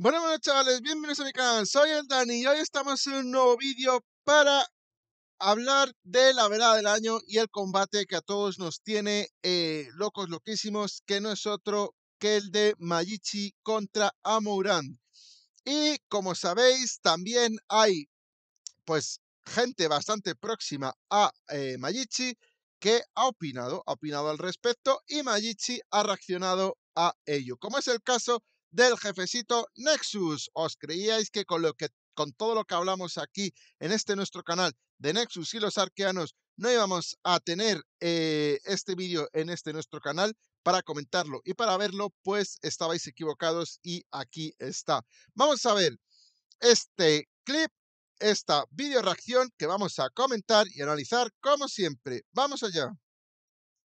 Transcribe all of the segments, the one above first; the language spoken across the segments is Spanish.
Buenas noches chavales, bienvenidos a mi canal, soy el Dani y hoy estamos en un nuevo vídeo para hablar de la velada del año y el combate que a todos nos tiene eh, locos loquísimos, que no es otro que el de Mayichi contra Amouran. Y como sabéis, también hay pues gente bastante próxima a eh, que ha opinado, ha opinado al respecto y Mayichi ha reaccionado a ello. Como es el caso del jefecito Nexus. ¿Os creíais que con, lo que con todo lo que hablamos aquí en este nuestro canal de Nexus y los arqueanos no íbamos a tener eh, este vídeo en este nuestro canal? para comentarlo y para verlo, pues estabais equivocados y aquí está. Vamos a ver este clip, esta video reacción que vamos a comentar y analizar como siempre. Vamos allá.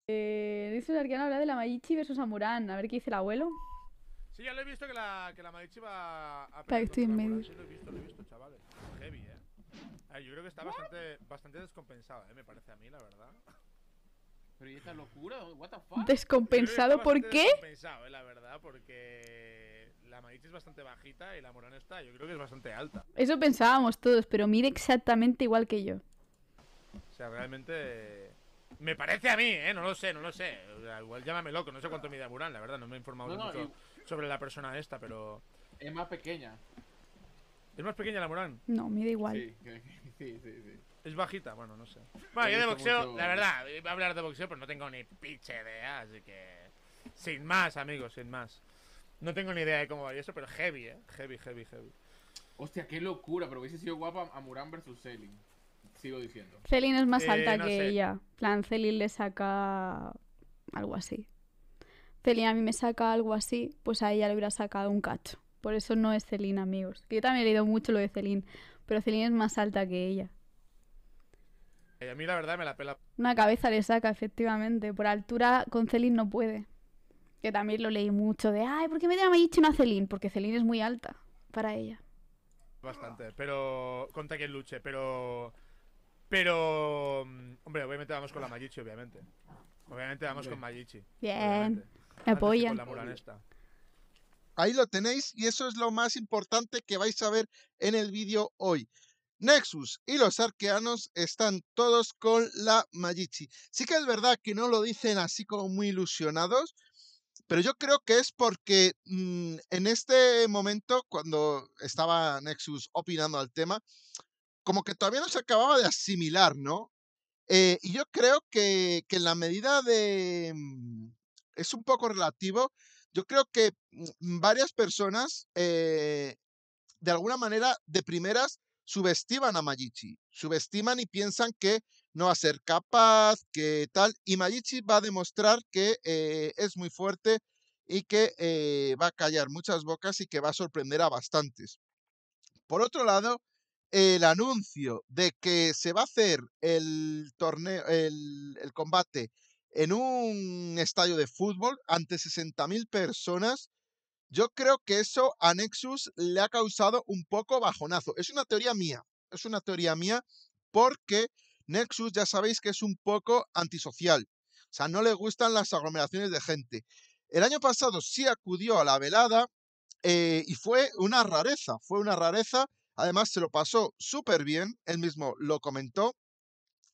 Eh, dice arqueano habla de la Maichi versus Amurán. A ver qué dice el abuelo. Sí, ya lo he visto que la, que la Maichi va a estoy en medio. lo he visto, lo he visto, chavales. Eh. Heavy, eh. yo creo que está bastante, bastante descompensada, eh, me parece a mí, la verdad. Pero ¿y esta locura? ¿What the fuck? ¿Descompensado por qué? Descompensado, eh, la verdad, porque la Maichi es bastante bajita y la Morana está, yo creo que es bastante alta. Eso pensábamos todos, pero mire exactamente igual que yo. O sea, realmente me parece a mí, ¿eh? No lo sé, no lo sé. igual llámame loco, no sé cuánto mide Murán, la verdad, no me he informado mucho sobre la persona esta, pero. Es más pequeña. ¿Es más pequeña la Murán. No, mide igual. Sí, sí, sí. Es bajita, bueno, no sé. Bueno, yo de boxeo, la verdad, iba a hablar de boxeo, pero no tengo ni pinche idea, así que. Sin más, amigos, sin más. No tengo ni idea de cómo va eso, pero heavy, ¿eh? Heavy, heavy, heavy. Hostia, qué locura, pero hubiese sido guapa a Murán versus Selling sigo diciendo. Celine es más eh, alta que ella. plan, Celine le saca algo así. Celine a mí me saca algo así, pues a ella le hubiera sacado un cacho. Por eso no es Celine, amigos. Que yo también he leído mucho lo de Celine, pero Celine es más alta que ella. Eh, a mí la verdad me la pela. Una cabeza le saca, efectivamente. Por altura con Celine no puede. Que también lo leí mucho de, ay, ¿por qué me dicho una Celine? Porque Celine es muy alta para ella. Bastante, pero... conta quien luche, pero... Pero. Mm, hombre, obviamente vamos con la Majichi, obviamente. Obviamente vamos con Majichi. Bien. Me apoyan. Ahí lo tenéis y eso es lo más importante que vais a ver en el vídeo hoy. Nexus y los arqueanos están todos con la Majichi. Sí que es verdad que no lo dicen así como muy ilusionados, pero yo creo que es porque mm, en este momento, cuando estaba Nexus opinando al tema, como que todavía no se acababa de asimilar, ¿no? Eh, y yo creo que, en la medida de... Mm, es un poco relativo, yo creo que mm, mm, varias personas, eh, de alguna manera, de primeras, subestiman a Majichi, subestiman y piensan que no va a ser capaz, que tal, y Majichi va a demostrar que eh, es muy fuerte y que va a callar muchas bocas y que va a sorprender a bastantes. Por otro lado, el anuncio de que se va a hacer el torneo, el, combate en un estadio de fútbol ante 60.000 personas, yo creo que eso a Nexus le ha causado un poco bajonazo. Es una teoría mía, es una teoría mía porque Nexus ya sabéis que es un poco antisocial. O sea, no le gustan las aglomeraciones de gente. El año pasado sí acudió a la velada eh, y fue una rareza, fue una rareza Además, se lo pasó súper bien. Él mismo lo comentó,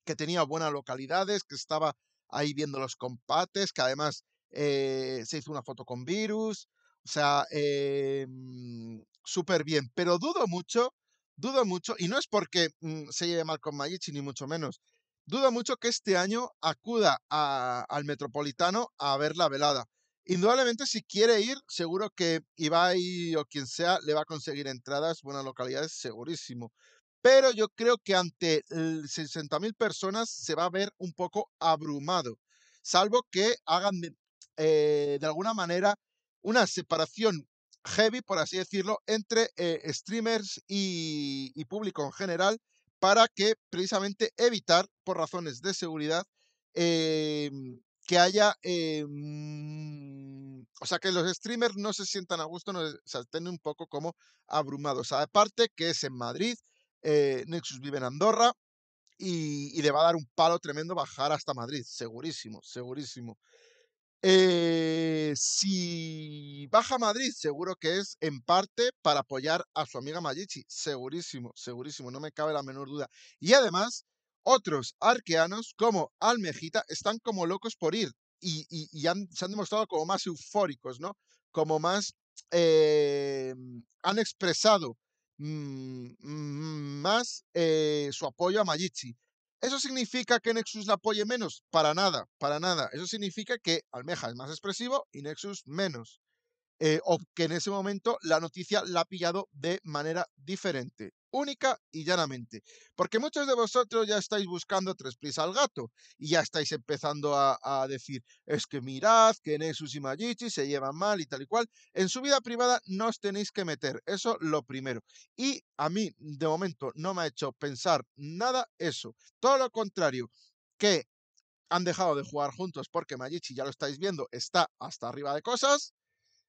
que tenía buenas localidades, que estaba ahí viendo los combates, que además eh, se hizo una foto con Virus. O sea, eh, mm, súper bien. Pero dudo mucho, dudo mucho, y no es porque mm, se lleve mal con Mayichi, ni mucho menos. Dudo mucho que este año acuda al Metropolitano a ver la velada. Indudablemente, si quiere ir, seguro que Ibai o quien sea le va a conseguir entradas, buenas localidades, segurísimo. Pero yo creo que ante 60.000 personas se va a ver un poco abrumado, salvo que hagan de, eh, alguna manera una separación heavy, por así decirlo, entre eh, streamers y, público en general para que precisamente evitar, por razones de seguridad, em, que haya em, o sea, que los streamers no se sientan a gusto, no, se un poco como abrumados. Aparte que es en Madrid, eh, Nexus vive en Andorra y, le va a dar un palo tremendo bajar hasta Madrid, segurísimo, segurísimo. Eh, si baja a Madrid, seguro que es en parte para apoyar a su amiga Mayichi, segurísimo, segurísimo, no me cabe la menor duda. Y además, otros arqueanos como Almejita están como locos por ir y, y, han, se han demostrado como más eufóricos, ¿no? Como más eh, han expresado mm, mm, más eh, su apoyo a Majichi. ¿Eso significa que Nexus la apoye menos? Para nada, para nada. Eso significa que Almeja es más expresivo y Nexus menos. Eh, o que en ese momento la noticia la ha pillado de manera diferente, única y llanamente. Porque muchos de vosotros ya estáis buscando tres pies al gato y ya estáis empezando a, decir, es que mirad que Nexus y Majichi se llevan mal y tal y cual. En su vida privada no os tenéis que meter, eso lo primero. Y a mí, de momento, no me ha hecho pensar nada eso. Todo lo contrario, que han dejado de jugar juntos porque Majichi ya lo estáis viendo, está hasta arriba de cosas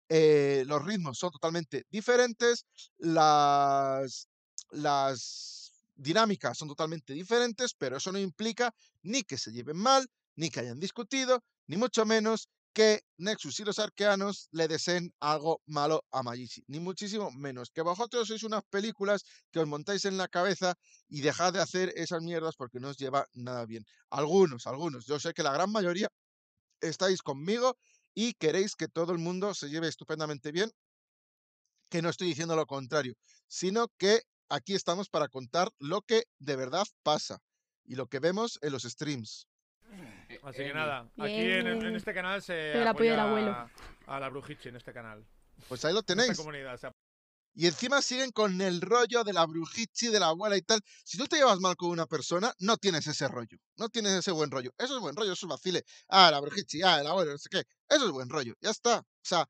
eh, los ritmos son totalmente diferentes, las, las dinámicas son totalmente diferentes, pero eso no implica ni que se lleven mal, ni que hayan discutido, ni mucho menos que Nexus y los arqueanos le deseen algo malo a Magici, ni muchísimo menos. Que vosotros sois unas películas que os montáis en la cabeza y dejad de hacer esas mierdas porque no os lleva nada bien. Algunos, algunos, yo sé que la gran mayoría estáis conmigo y queréis que todo el mundo se lleve estupendamente bien, que no estoy diciendo lo contrario, sino que aquí estamos para contar lo que de verdad pasa y lo que vemos en los streams. Eh, Así que nada, aquí en, este canal se apoya el abuelo. a la Brujiche en este canal. Pues ahí lo tenéis. Y encima siguen con el rollo de la brujichi, de la abuela y tal. Si tú te llevas mal con una persona, no tienes ese rollo. No tienes ese buen rollo. Eso es buen rollo, eso es vacile. Ah, la brujichi, ah, la abuela, no sé qué. Eso es buen rollo. Ya está. O sea,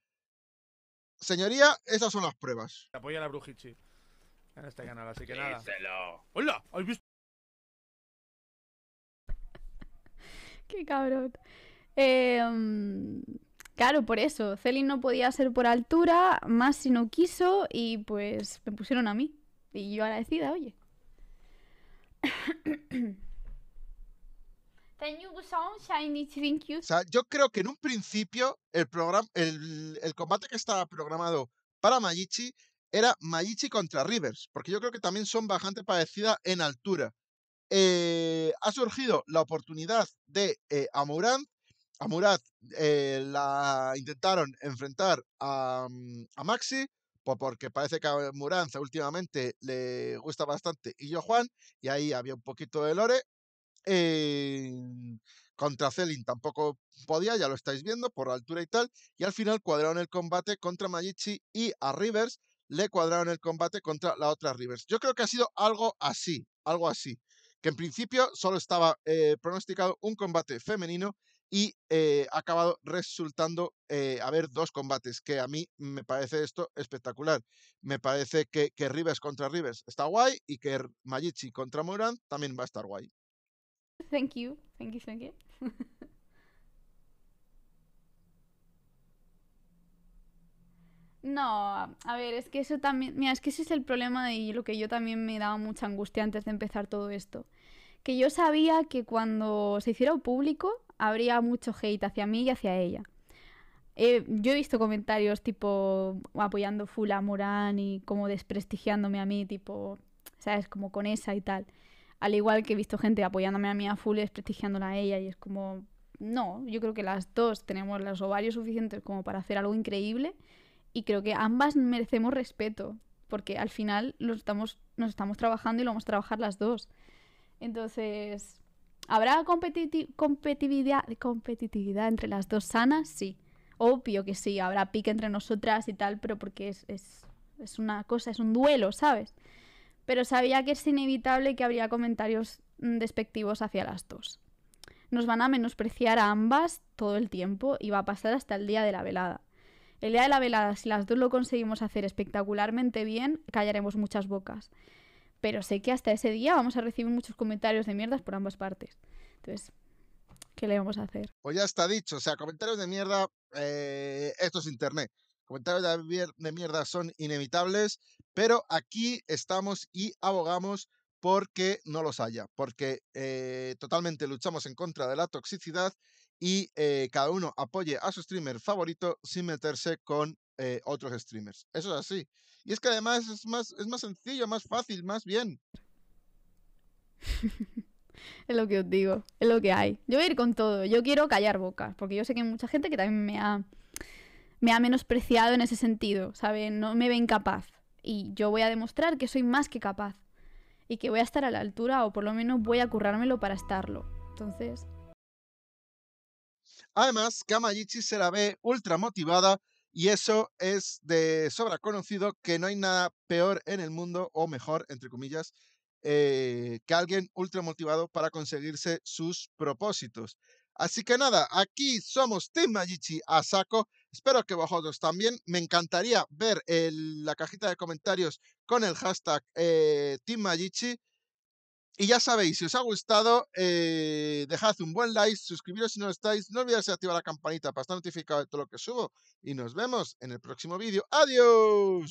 señoría, esas son las pruebas. Apoya la brujichi en este canal, así que nada. ¡Hola! ¿Has visto? Qué cabrón. Eh. Claro, por eso. Celin no podía ser por altura, más si no quiso, y pues me pusieron a mí. Y yo agradecida, oye. yo creo que en un principio el, el combate que estaba programado para Mayichi era Mayichi contra Rivers, porque yo creo que también son bastante parecidas en altura. Eh, ha surgido la oportunidad de eh, a Murat eh, la intentaron enfrentar a, mm, Maxi, porque parece que a Muranza últimamente le gusta bastante y yo Juan, y ahí había un poquito de lore. Eh, contra Celin tampoco podía, ya lo estáis viendo, por altura y tal. Y al final cuadraron el combate contra Magici y a Rivers le cuadraron el combate contra la otra Rivers. Yo creo que ha sido algo así, algo así. Que en principio solo estaba eh, pronosticado un combate femenino y eh, ha acabado resultando eh, haber dos combates, que a mí me parece esto espectacular. Me parece que, que Rivers contra Rivers está guay y que Majichi contra Moran también va a estar guay. Thank you, thank No, a ver, es que eso también. Mira, es que ese es el problema y lo que yo también me daba mucha angustia antes de empezar todo esto. Que yo sabía que cuando se hiciera público, habría mucho hate hacia mí y hacia ella. Eh, yo he visto comentarios tipo apoyando full a Morán y como desprestigiándome a mí, tipo, ¿sabes? Como con esa y tal. Al igual que he visto gente apoyándome a mí a full y desprestigiándola a ella y es como, no, yo creo que las dos tenemos los ovarios suficientes como para hacer algo increíble y creo que ambas merecemos respeto porque al final estamos, nos estamos trabajando y lo vamos a trabajar las dos. Entonces, ¿Habrá competitividad, entre las dos sanas? Sí. Obvio que sí, habrá pique entre nosotras y tal, pero porque es, es una cosa, es un duelo, ¿sabes? Pero sabía que es inevitable que habría comentarios mm, despectivos hacia las dos. Nos van a menospreciar a ambas todo el tiempo y va a pasar hasta el día de la velada. El día de la velada, si las dos lo conseguimos hacer espectacularmente bien, callaremos muchas bocas pero sé que hasta ese día vamos a recibir muchos comentarios de mierdas por ambas partes. Entonces, ¿qué le vamos a hacer? Pues ya está dicho, o sea, comentarios de mierda, eh, esto es internet. Comentarios de mierda son inevitables, pero aquí estamos y abogamos porque no los haya, porque eh, totalmente luchamos en contra de la toxicidad y eh, cada uno apoye a su streamer favorito sin meterse con eh, otros streamers. Eso es así. Y es que además es más, es más sencillo, más fácil, más bien. es lo que os digo, es lo que hay. Yo voy a ir con todo, yo quiero callar bocas, porque yo sé que hay mucha gente que también me ha, me ha menospreciado en ese sentido, ¿saben? No me ven capaz. Y yo voy a demostrar que soy más que capaz. Y que voy a estar a la altura, o por lo menos voy a currármelo para estarlo. Entonces. Además, Kamayichi se la ve ultra motivada y eso es de sobra conocido que no hay nada peor en el mundo, o mejor, entre comillas, eh, que alguien ultra motivado para conseguirse sus propósitos. Así que nada, aquí somos Team Magici a saco. Espero que vosotros también. Me encantaría ver la cajita de comentarios con el hashtag eh, Team y ya sabéis, si os ha gustado, eh, dejad un buen like, suscribiros si no lo estáis, no olvidéis activar la campanita para estar notificado de todo lo que subo. Y nos vemos en el próximo vídeo. ¡Adiós!